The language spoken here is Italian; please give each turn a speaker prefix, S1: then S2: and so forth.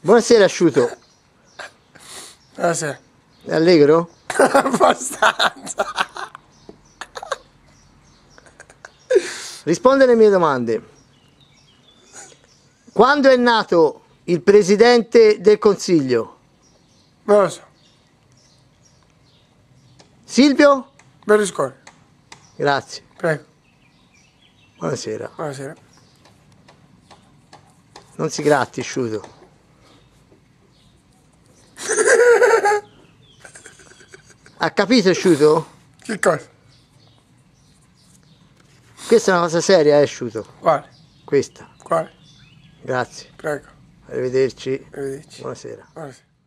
S1: Buonasera Asciuto.
S2: Buonasera. È allegro?
S3: Abbastanza.
S2: Risponde alle mie domande. Quando è nato il presidente del Consiglio? Non lo so. Silvio? Berlusconi. Grazie. Prego. Buonasera. Buonasera. Non si gratti, Sciuto. Ha capito Sciuto? Che cosa? Questa è una cosa seria, eh, Sciuto? Quale? Questa. Quale? Grazie. Prego. Arrivederci. Arrivederci. Buonasera. Buonasera.